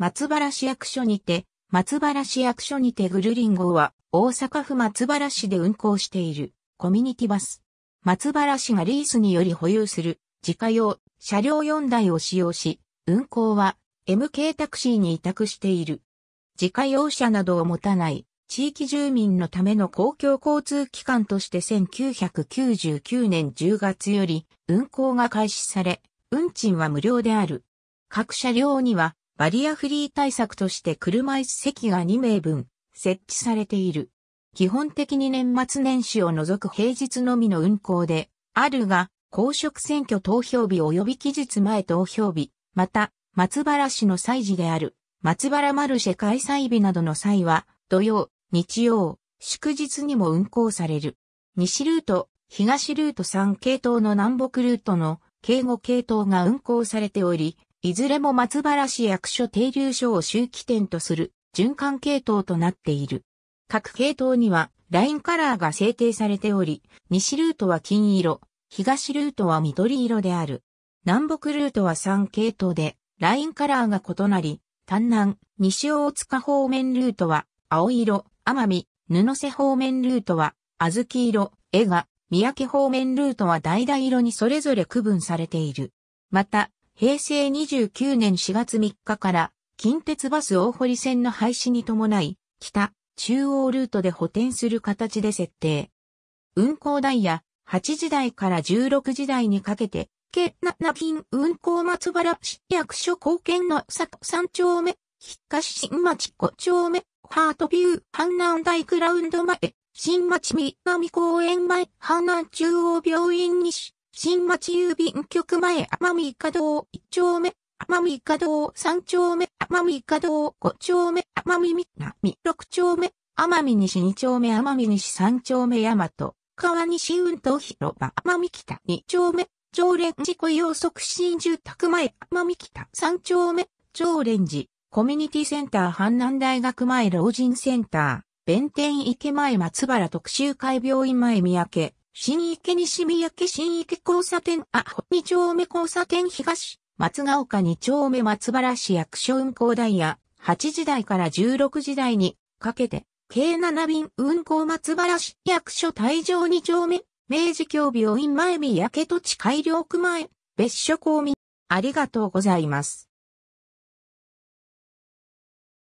松原市役所にて、松原市役所にてグルリン号は、大阪府松原市で運行している、コミュニティバス。松原市がリースにより保有する、自家用、車両4台を使用し、運行は、MK タクシーに委託している。自家用車などを持たない、地域住民のための公共交通機関として1999年10月より運行が開始され、運賃は無料である。各車両にはバリアフリー対策として車椅子席が2名分設置されている。基本的に年末年始を除く平日のみの運行で、あるが、公職選挙投票日及び期日前投票日、また、松原市の祭事である、松原マルシェ開催日などの際は、土曜、日曜、祝日にも運行される。西ルート、東ルート3系統の南北ルートの、警護系統が運行されており、いずれも松原市役所停留所を周期点とする循環系統となっている。各系統にはラインカラーが制定されており、西ルートは金色、東ルートは緑色である。南北ルートは3系統で、ラインカラーが異なり、丹南、西大塚方面ルートは青色、奄美、布瀬方面ルートは小豆色、江賀、三宅方面ルートは橙色にそれぞれ区分されている。また、平成29年4月3日から近鉄バス大堀線の廃止に伴い、北、中央ルートで補填する形で設定。運行ダイヤ、8時台から16時台にかけて、計7金運行松原市役所貢献の里3丁目、東新町5丁目、ハートビュー、阪南大クラウンド前、新町南公園前、阪南中央病院西、新町郵便局前天見加働1丁目、天見加働3丁目、天見加働5丁目、天見南6丁目、天見西2丁目、天見西3丁目大和、川西運動広場、天見北2丁目、常連寺雇用促進住宅前、天見北3丁目、常連寺、コミュニティセンター阪南大学前老人センター、弁天池前松原特集会病院前三宅、新池西宮家新池交差点あ、二丁目交差点東、松ヶ丘二丁目松原市役所運行ダイヤ、8時台から16時台にかけて、計7便運行松原市役所退場二丁目、明治協病院前三宅土地改良区前、別所公民。ありがとうございます。